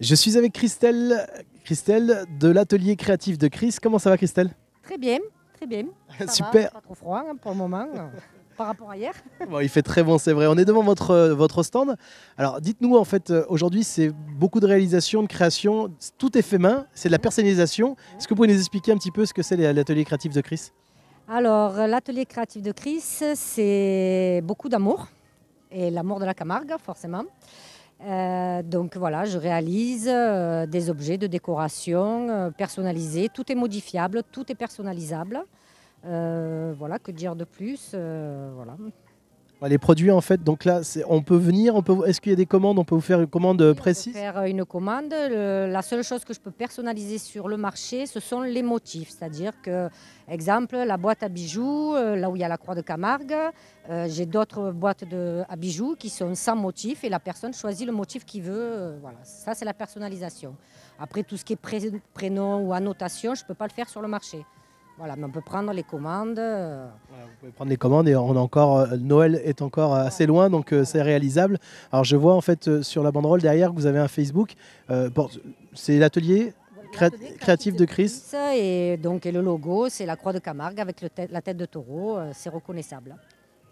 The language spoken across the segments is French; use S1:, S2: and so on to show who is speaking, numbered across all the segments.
S1: Je suis avec Christelle, Christelle de l'atelier créatif de Chris. Comment ça va Christelle
S2: Très bien, très bien. Ça Super. Va, pas trop froid hein, pour le moment. par rapport à hier.
S1: il fait très bon, c'est vrai. On est devant votre, euh, votre stand. Alors, dites-nous, en fait, euh, aujourd'hui, c'est beaucoup de réalisations, de créations, Tout est fait main, c'est de la personnalisation. Est-ce que vous pouvez nous expliquer un petit peu ce que c'est l'atelier créatif de Chris
S2: Alors, euh, l'atelier créatif de Chris, c'est beaucoup d'amour. Et l'amour de la Camargue, forcément. Euh, donc voilà, je réalise euh, des objets de décoration euh, personnalisés. Tout est modifiable, tout est personnalisable. voilà, que dire de plus voilà.
S1: Les produits, en fait, donc là, on peut venir, on peut, est-ce qu'il y a des commandes On peut vous faire une commande euh, précise
S2: faire euh, une commande. la seule chose que je peux personnaliser sur le marché, ce sont les motifs. C'est-à-dire que, exemple, la boîte à bijoux, euh, là où il y a la croix de Camargue, j'ai d'autres boîtes à bijoux qui sont sans motif et la personne choisit le motif qu'il veut. voilà, ça, c'est la personnalisation. Après, tout ce qui est prénom ou annotation, je ne peux pas le faire sur le marché. Voilà, on peut prendre les commandes. Euh. vous
S1: pouvez prendre les commandes et on a encore, euh, Noël est encore euh, assez loin, donc c'est réalisable. Alors je vois en fait sur la banderole derrière que vous avez un Facebook. c'est l'atelier créatif de Chris.
S2: Et donc le logo, c'est la croix de Camargue avec la tête de taureau, c'est reconnaissable.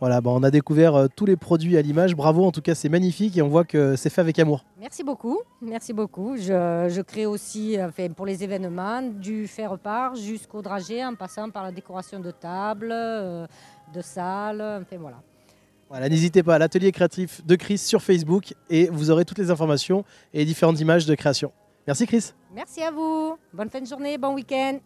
S1: Voilà, bah, on a découvert euh, tous les produits à l'image. Bravo, en tout cas, c'est magnifique et on voit que c'est fait avec amour.
S2: Merci beaucoup, merci beaucoup. Je, crée aussi, euh, pour les événements, du faire-part jusqu'au dragé en passant par la décoration de table, euh, de salle, enfin voilà.
S1: Voilà, n'hésitez pas à l'atelier créatif de Chris sur Facebook et vous aurez toutes les informations et différentes images de création. Merci Chris.
S2: Merci à vous. Bonne fin de journée, bon week-end.